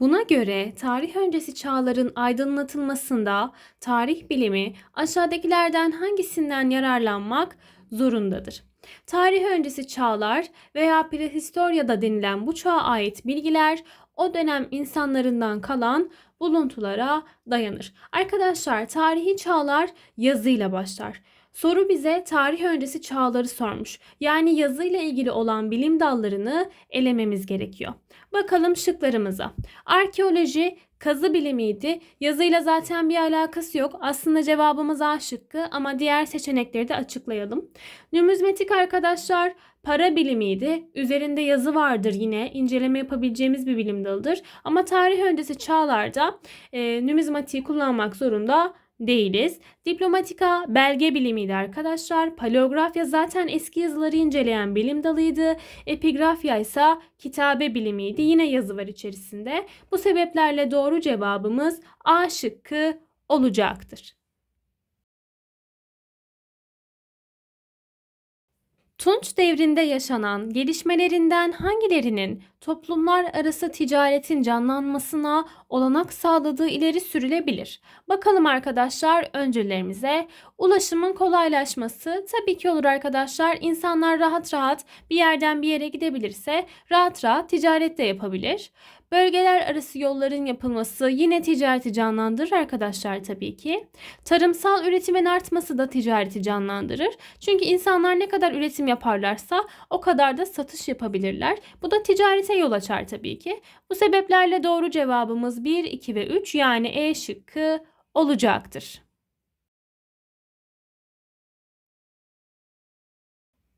Buna göre tarih öncesi çağların aydınlatılmasında tarih bilimi aşağıdakilerden hangisinden yararlanmak zorundadır? Tarih öncesi çağlar veya prehistorya da denilen bu çağa ait bilgiler o dönem insanlarından kalan buluntulara dayanır. Arkadaşlar tarihi çağlar yazıyla başlar. Soru bize tarih öncesi çağları sormuş. Yani yazıyla ilgili olan bilim dallarını elememiz gerekiyor. Bakalım şıklarımıza. Arkeoloji kazı bilimiydi. Yazıyla zaten bir alakası yok. Aslında cevabımız A şıkkı ama diğer seçenekleri de açıklayalım. Nümizmetik arkadaşlar para bilimiydi. Üzerinde yazı vardır yine. İnceleme yapabileceğimiz bir bilim dalıdır. Ama tarih öncesi çağlarda e, nümizmatiği kullanmak zorunda değiliz. Diplomatika belge bilimiydi arkadaşlar. Paleografya zaten eski yazıları inceleyen bilim dalıydı. Epigrafya ise kitabe bilimiydi. Yine yazı var içerisinde. Bu sebeplerle doğru cevabımız A şıkkı olacaktır. Tunç devrinde yaşanan gelişmelerinden hangilerinin toplumlar arası ticaretin canlanmasına olanak sağladığı ileri sürülebilir? Bakalım arkadaşlar öncülerimize. Ulaşımın kolaylaşması tabii ki olur arkadaşlar. İnsanlar rahat rahat bir yerden bir yere gidebilirse rahat rahat ticaret de yapabilir. Bölgeler arası yolların yapılması yine ticareti canlandırır arkadaşlar tabii ki. Tarımsal üretimin artması da ticareti canlandırır. Çünkü insanlar ne kadar üretim yaparlarsa o kadar da satış yapabilirler. Bu da ticarete yol açar tabii ki. Bu sebeplerle doğru cevabımız 1, 2 ve 3 yani E şıkkı olacaktır.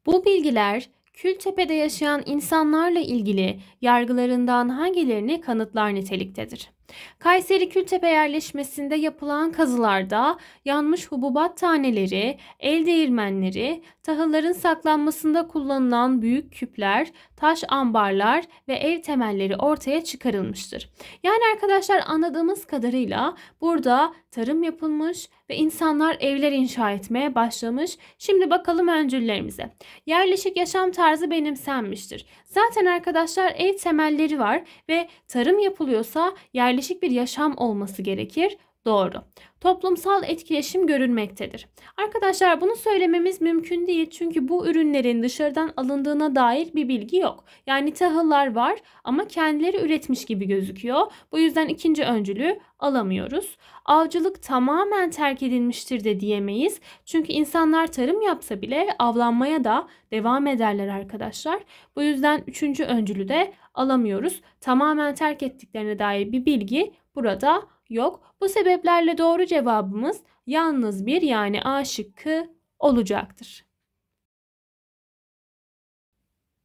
Bu bilgiler Kültepe'de yaşayan insanlarla ilgili yargılarından hangilerini kanıtlar niteliktedir? Kayseri Kültepe yerleşmesinde yapılan kazılarda yanmış hububat taneleri, el değirmenleri, tahılların saklanmasında kullanılan büyük küpler, taş ambarlar ve ev temelleri ortaya çıkarılmıştır. Yani arkadaşlar anladığımız kadarıyla burada tarım yapılmış ve insanlar evler inşa etmeye başlamış. Şimdi bakalım öncüllerimize. Yerleşik yaşam tarzı benimsenmiştir. Zaten arkadaşlar ev temelleri var ve tarım yapılıyorsa yerleşik bir yaşam olması gerekir. Doğru. Toplumsal etkileşim görülmektedir. Arkadaşlar bunu söylememiz mümkün değil çünkü bu ürünlerin dışarıdan alındığına dair bir bilgi yok. Yani tahıllar var ama kendileri üretmiş gibi gözüküyor. Bu yüzden ikinci öncülü alamıyoruz. Avcılık tamamen terk edilmiştir de diyemeyiz. Çünkü insanlar tarım yapsa bile avlanmaya da devam ederler arkadaşlar. Bu yüzden üçüncü öncülü de alamıyoruz. Tamamen terk ettiklerine dair bir bilgi burada yok. Bu sebeplerle doğru cevabımız yalnız bir yani A şıkkı olacaktır.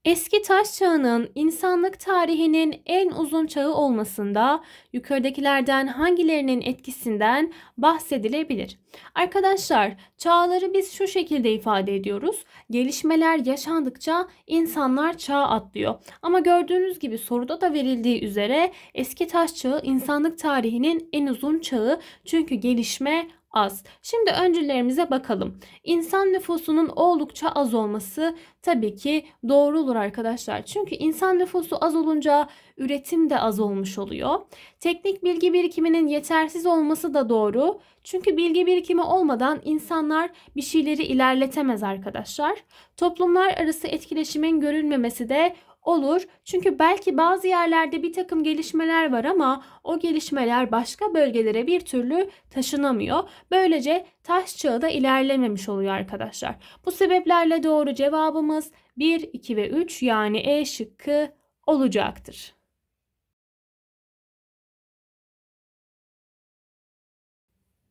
Eski taş çağının insanlık tarihinin en uzun çağı olmasında yukarıdakilerden hangilerinin etkisinden bahsedilebilir? Arkadaşlar çağları biz şu şekilde ifade ediyoruz. Gelişmeler yaşandıkça insanlar çağ atlıyor. Ama gördüğünüz gibi soruda da verildiği üzere eski taş çağı insanlık tarihinin en uzun çağı. Çünkü gelişme az. Şimdi öncülerimize bakalım. İnsan nüfusunun oldukça az olması tabii ki doğru olur arkadaşlar. Çünkü insan nüfusu az olunca üretim de az olmuş oluyor. Teknik bilgi birikiminin yetersiz olması da doğru. Çünkü bilgi birikimi olmadan insanlar bir şeyleri ilerletemez arkadaşlar. Toplumlar arası etkileşimin görülmemesi de olur. Çünkü belki bazı yerlerde bir takım gelişmeler var ama o gelişmeler başka bölgelere bir türlü taşınamıyor. Böylece taş çağı da ilerlememiş oluyor arkadaşlar. Bu sebeplerle doğru cevabımız 1, 2 ve 3 yani E şıkkı olacaktır.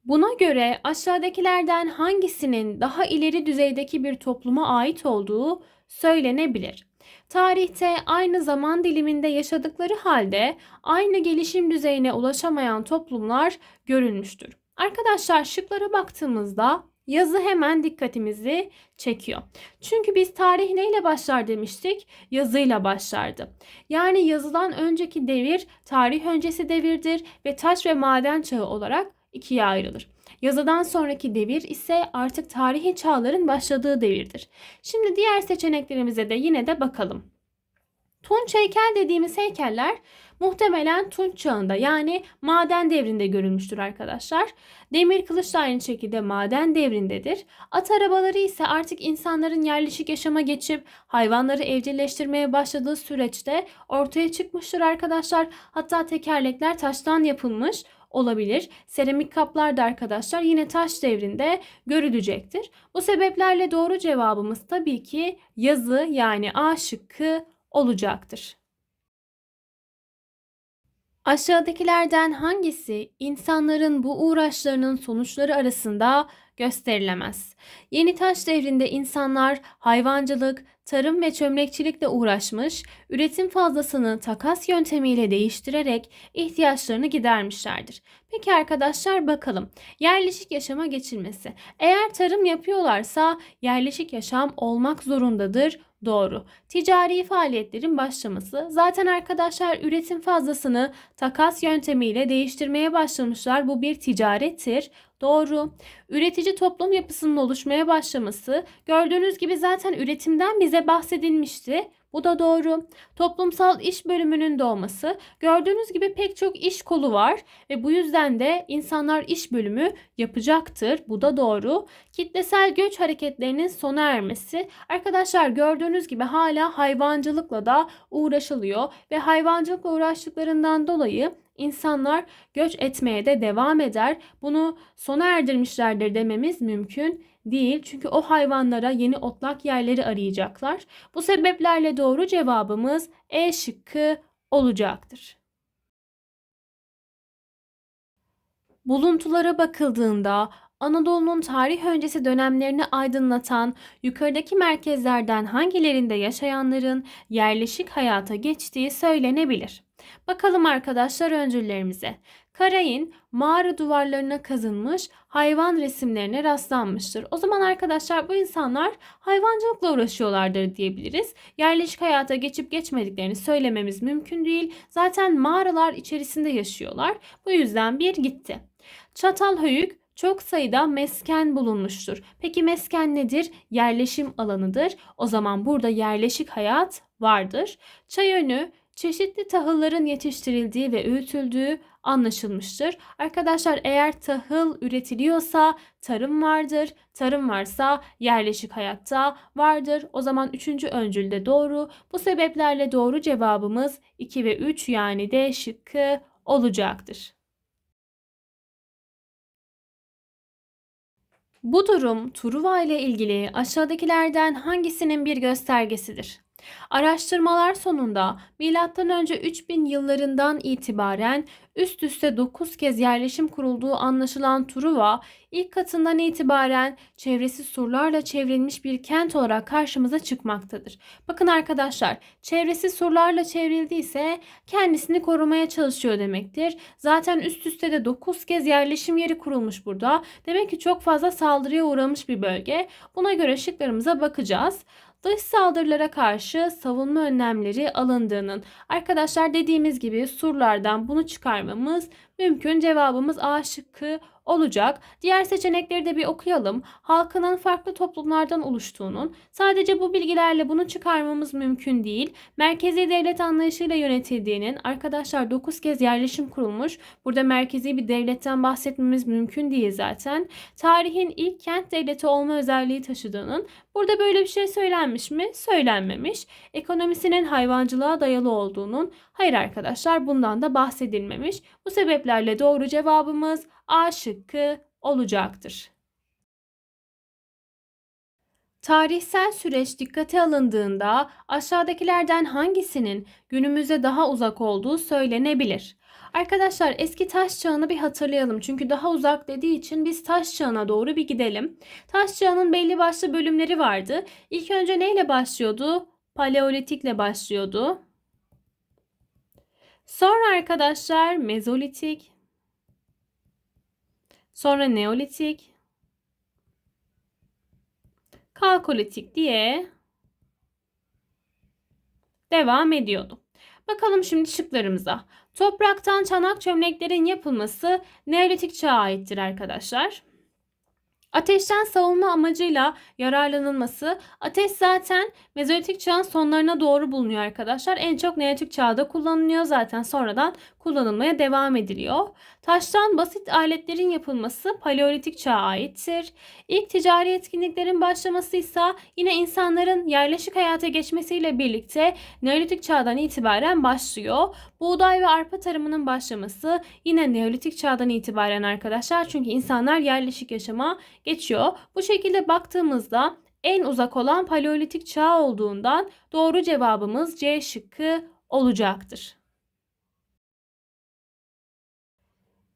Buna göre aşağıdakilerden hangisinin daha ileri düzeydeki bir topluma ait olduğu söylenebilir? Tarihte aynı zaman diliminde yaşadıkları halde aynı gelişim düzeyine ulaşamayan toplumlar görülmüştür. Arkadaşlar şıklara baktığımızda yazı hemen dikkatimizi çekiyor. Çünkü biz tarih neyle başlar demiştik? Yazıyla başlardı. Yani yazıdan önceki devir tarih öncesi devirdir ve taş ve maden çağı olarak ikiye ayrılır. Yazıdan sonraki devir ise artık tarihi çağların başladığı devirdir. Şimdi diğer seçeneklerimize de yine de bakalım. Tunç heykel dediğimiz heykeller muhtemelen Tunç çağında yani maden devrinde görülmüştür arkadaşlar. Demir kılıç da aynı şekilde maden devrindedir. At arabaları ise artık insanların yerleşik yaşama geçip hayvanları evcilleştirmeye başladığı süreçte ortaya çıkmıştır arkadaşlar. Hatta tekerlekler taştan yapılmış olabilir. Seramik kaplar da arkadaşlar yine taş devrinde görülecektir. Bu sebeplerle doğru cevabımız tabii ki yazı yani A şıkkı olacaktır. Aşağıdakilerden hangisi insanların bu uğraşlarının sonuçları arasında gösterilemez? Yeni taş devrinde insanlar hayvancılık, tarım ve çömlekçilikle uğraşmış, üretim fazlasını takas yöntemiyle değiştirerek ihtiyaçlarını gidermişlerdir. Peki arkadaşlar bakalım. Yerleşik yaşama geçilmesi. Eğer tarım yapıyorlarsa yerleşik yaşam olmak zorundadır Doğru. Ticari faaliyetlerin başlaması. Zaten arkadaşlar üretim fazlasını takas yöntemiyle değiştirmeye başlamışlar. Bu bir ticarettir. Doğru. Üretici toplum yapısının oluşmaya başlaması. Gördüğünüz gibi zaten üretimden bize bahsedilmişti. Bu da doğru. Toplumsal iş bölümünün doğması gördüğünüz gibi pek çok iş kolu var ve bu yüzden de insanlar iş bölümü yapacaktır. Bu da doğru. Kitlesel göç hareketlerinin sona ermesi arkadaşlar gördüğünüz gibi hala hayvancılıkla da uğraşılıyor ve hayvancılıkla uğraştıklarından dolayı insanlar göç etmeye de devam eder. Bunu sona erdirmişlerdir dememiz mümkün değil. Çünkü o hayvanlara yeni otlak yerleri arayacaklar. Bu sebeplerle doğru cevabımız E şıkkı olacaktır. Buluntulara bakıldığında Anadolu'nun tarih öncesi dönemlerini aydınlatan yukarıdaki merkezlerden hangilerinde yaşayanların yerleşik hayata geçtiği söylenebilir. Bakalım arkadaşlar öncüllerimize. Karay'ın mağara duvarlarına kazınmış hayvan resimlerine rastlanmıştır. O zaman arkadaşlar bu insanlar hayvancılıkla uğraşıyorlardır diyebiliriz. Yerleşik hayata geçip geçmediklerini söylememiz mümkün değil. Zaten mağaralar içerisinde yaşıyorlar. Bu yüzden bir gitti. Çatalhöyük çok sayıda mesken bulunmuştur. Peki mesken nedir? Yerleşim alanıdır. O zaman burada yerleşik hayat vardır. Çayönü çeşitli tahılların yetiştirildiği ve öğütüldüğü anlaşılmıştır. Arkadaşlar eğer tahıl üretiliyorsa tarım vardır. Tarım varsa yerleşik hayatta vardır. O zaman üçüncü öncülde doğru. Bu sebeplerle doğru cevabımız 2 ve 3 yani D şıkkı olacaktır. Bu durum Truva ile ilgili aşağıdakilerden hangisinin bir göstergesidir? Araştırmalar sonunda M.Ö. 3000 yıllarından itibaren üst üste 9 kez yerleşim kurulduğu anlaşılan Truva, ilk katından itibaren çevresi surlarla çevrilmiş bir kent olarak karşımıza çıkmaktadır. Bakın arkadaşlar, çevresi surlarla çevrildiyse kendisini korumaya çalışıyor demektir. Zaten üst üste de 9 kez yerleşim yeri kurulmuş burada. Demek ki çok fazla saldırıya uğramış bir bölge. Buna göre şıklarımıza bakacağız dış saldırılara karşı savunma önlemleri alındığının arkadaşlar dediğimiz gibi surlardan bunu çıkarmamız Mümkün cevabımız A şıkkı olacak. Diğer seçenekleri de bir okuyalım. Halkının farklı toplumlardan oluştuğunun sadece bu bilgilerle bunu çıkarmamız mümkün değil. Merkezi devlet anlayışıyla yönetildiğinin arkadaşlar 9 kez yerleşim kurulmuş. Burada merkezi bir devletten bahsetmemiz mümkün değil zaten. Tarihin ilk kent devleti olma özelliği taşıdığının burada böyle bir şey söylenmiş mi? Söylenmemiş. Ekonomisinin hayvancılığa dayalı olduğunun hayır arkadaşlar bundan da bahsedilmemiş. Bu sebeple sebeplerle doğru cevabımız A şıkkı olacaktır. Tarihsel süreç dikkate alındığında aşağıdakilerden hangisinin günümüze daha uzak olduğu söylenebilir? Arkadaşlar eski taş çağını bir hatırlayalım. Çünkü daha uzak dediği için biz taş çağına doğru bir gidelim. Taş çağının belli başlı bölümleri vardı. İlk önce neyle başlıyordu? Paleolitikle başlıyordu. Sonra arkadaşlar mezolitik, sonra neolitik, kalkolitik diye devam ediyordu. Bakalım şimdi şıklarımıza. Topraktan çanak çömleklerin yapılması neolitik çağa aittir arkadaşlar. Ateşten savunma amacıyla yararlanılması. Ateş zaten mezolitik çağın sonlarına doğru bulunuyor arkadaşlar. En çok neolitik çağda kullanılıyor zaten sonradan kullanılmaya devam ediliyor. Taştan basit aletlerin yapılması paleolitik çağa aittir. İlk ticari etkinliklerin başlaması ise yine insanların yerleşik hayata geçmesiyle birlikte neolitik çağdan itibaren başlıyor. Buğday ve arpa tarımının başlaması yine Neolitik çağdan itibaren arkadaşlar. Çünkü insanlar yerleşik yaşama geçiyor. Bu şekilde baktığımızda en uzak olan Paleolitik çağ olduğundan doğru cevabımız C şıkkı olacaktır.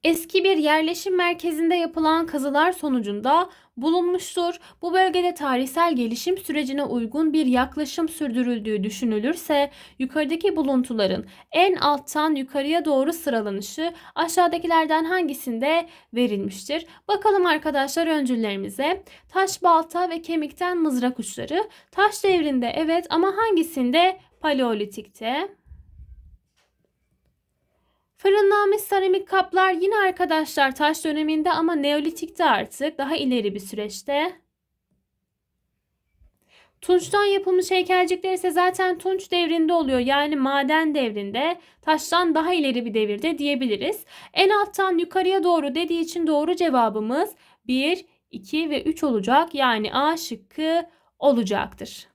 eski bir yerleşim merkezinde yapılan kazılar sonucunda bulunmuştur. Bu bölgede tarihsel gelişim sürecine uygun bir yaklaşım sürdürüldüğü düşünülürse yukarıdaki buluntuların en alttan yukarıya doğru sıralanışı aşağıdakilerden hangisinde verilmiştir? Bakalım arkadaşlar öncüllerimize. Taş balta ve kemikten mızrak uçları. Taş devrinde evet ama hangisinde? Paleolitikte. Fırınlanmış seramik kaplar yine arkadaşlar taş döneminde ama neolitikte artık daha ileri bir süreçte. Tunçtan yapılmış heykelcikler ise zaten Tunç devrinde oluyor. Yani maden devrinde, taştan daha ileri bir devirde diyebiliriz. En alttan yukarıya doğru dediği için doğru cevabımız 1, 2 ve 3 olacak. Yani A şıkkı olacaktır.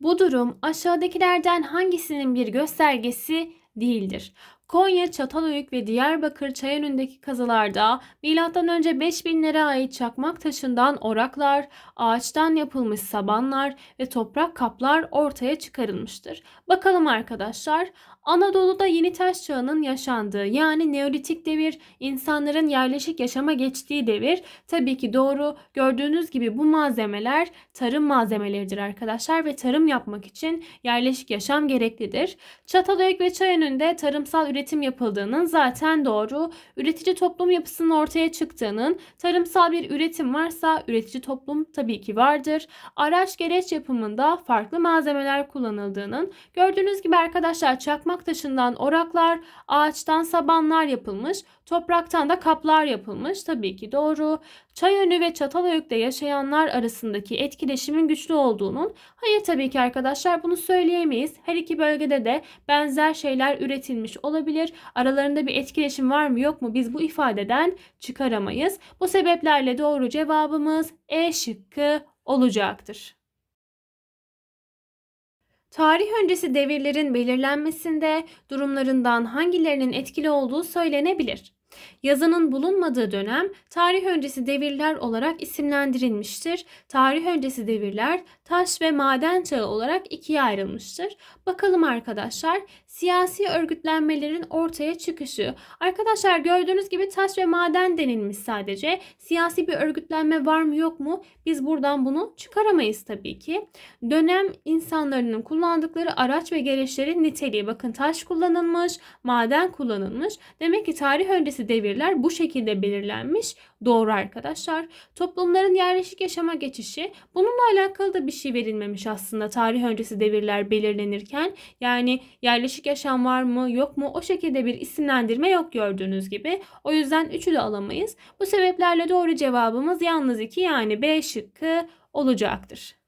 Bu durum aşağıdakilerden hangisinin bir göstergesi değildir? Konya, Çatalhöyük ve Diyarbakır Çayönü'ndeki kazılarda M.Ö. 5000'lere ait çakmak taşından oraklar, ağaçtan yapılmış sabanlar ve toprak kaplar ortaya çıkarılmıştır. Bakalım arkadaşlar Anadolu'da yeni taş çağının yaşandığı yani neolitik devir, insanların yerleşik yaşama geçtiği devir tabii ki doğru. Gördüğünüz gibi bu malzemeler tarım malzemeleridir arkadaşlar ve tarım yapmak için yerleşik yaşam gereklidir. Çatalhöyük ve Çayönü'nde tarımsal üretim yapıldığının zaten doğru. Üretici toplum yapısının ortaya çıktığının, tarımsal bir üretim varsa üretici toplum tabii ki vardır. Araç gereç yapımında farklı malzemeler kullanıldığının, gördüğünüz gibi arkadaşlar çakma çakmak taşından oraklar, ağaçtan sabanlar yapılmış, topraktan da kaplar yapılmış. Tabii ki doğru. Çay önü ve Çatalhöyük'te yaşayanlar arasındaki etkileşimin güçlü olduğunun, hayır tabii ki arkadaşlar bunu söyleyemeyiz. Her iki bölgede de benzer şeyler üretilmiş olabilir. Aralarında bir etkileşim var mı yok mu biz bu ifadeden çıkaramayız. Bu sebeplerle doğru cevabımız E şıkkı olacaktır. Tarih öncesi devirlerin belirlenmesinde durumlarından hangilerinin etkili olduğu söylenebilir. Yazının bulunmadığı dönem tarih öncesi devirler olarak isimlendirilmiştir. Tarih öncesi devirler taş ve maden çağı olarak ikiye ayrılmıştır. Bakalım arkadaşlar siyasi örgütlenmelerin ortaya çıkışı. Arkadaşlar gördüğünüz gibi taş ve maden denilmiş sadece. Siyasi bir örgütlenme var mı yok mu? Biz buradan bunu çıkaramayız tabii ki. Dönem insanların kullandıkları araç ve gereçlerin niteliği. Bakın taş kullanılmış, maden kullanılmış. Demek ki tarih öncesi öncesi devirler bu şekilde belirlenmiş. Doğru arkadaşlar. Toplumların yerleşik yaşama geçişi bununla alakalı da bir şey verilmemiş aslında tarih öncesi devirler belirlenirken. Yani yerleşik yaşam var mı yok mu o şekilde bir isimlendirme yok gördüğünüz gibi. O yüzden üçü de alamayız. Bu sebeplerle doğru cevabımız yalnız 2 yani B şıkkı olacaktır.